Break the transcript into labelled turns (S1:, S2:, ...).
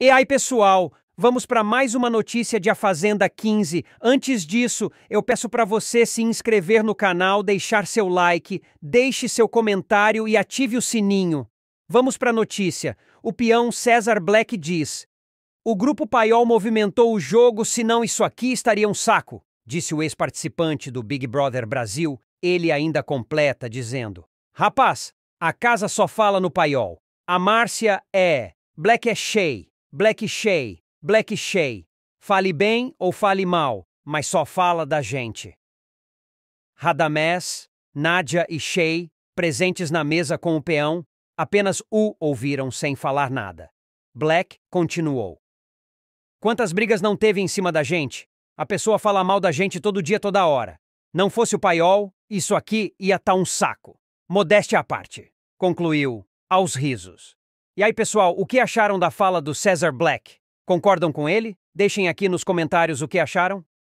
S1: E aí, pessoal, vamos para mais uma notícia de A Fazenda 15. Antes disso, eu peço para você se inscrever no canal, deixar seu like, deixe seu comentário e ative o sininho. Vamos para a notícia. O peão César Black diz: O grupo Paiol movimentou o jogo, senão isso aqui estaria um saco, disse o ex-participante do Big Brother Brasil. Ele ainda completa, dizendo: Rapaz, a casa só fala no Paiol. A Márcia é. Black é cheia. Black Shay, Black Shay. Fale bem ou fale mal, mas só fala da gente. Radamés, Nádia e Shay, presentes na mesa com o peão, apenas o ouviram sem falar nada. Black continuou. Quantas brigas não teve em cima da gente? A pessoa fala mal da gente todo dia, toda hora. Não fosse o paiol, isso aqui ia tá um saco. Modéstia à parte, concluiu, aos risos. E aí, pessoal, o que acharam da fala do Cesar Black? Concordam com ele? Deixem aqui nos comentários o que acharam.